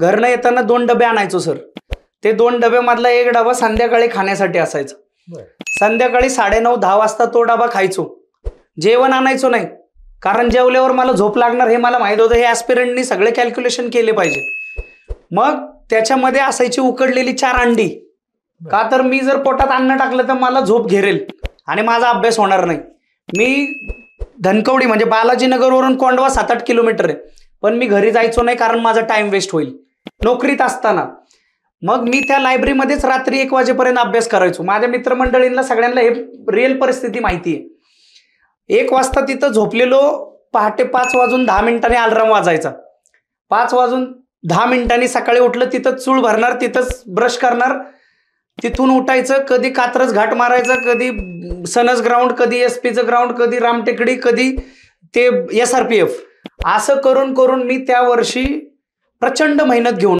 घरनं येताना दोन डबे आणायचो सर ते दोन डब्यामधला एक डबा संध्याकाळी खाण्यासाठी असायचा संध्याकाळी साडेनऊ दहा वाजता तो डबा खायचो जेवण आणायचो नाही कारण जेवल्यावर मला झोप लागणार हे मला माहीत होतं हे ॲस्पिरंटनी सगळे कॅल्क्युलेशन केले पाहिजे मग त्याच्यामध्ये असायची उकडलेली चार अंडी का तर मी जर पोटात अन्न टाकलं तर मला झोप घेरेल आणि माझा अभ्यास होणार नाही मी धनकवडी म्हणजे बालाजीनगरवरून कोंडवा सात आठ किलोमीटर आहे पण मी घरी जायचो नाही कारण माझा टाइम वेस्ट होईल नोकरीत असताना मग मी त्या लायब्ररीमध्येच रात्री एक वाजेपर्यंत अभ्यास करायचो माझ्या मित्रमंडळींना सगळ्यांना हे रिअल परिस्थिती माहिती आहे एक वाजता तिथं झोपलेलो पहाटे पाच वाजून दहा मिनिटांनी अलार्म वाजायचा पाच वाजून दहा मिनिटांनी सकाळी उठलं तिथं चूळ भरणार तिथंच ब्रश करणार तिथून उठायचं कधी कात्रज घाट मारायचं कधी सनस ग्राउंड कधी एस पीचं ग्राउंड कधी रामटेकडी कधी ते एस आर पी एफ असं करून करून मी त्या वर्षी प्रचंड मेहनत घेऊन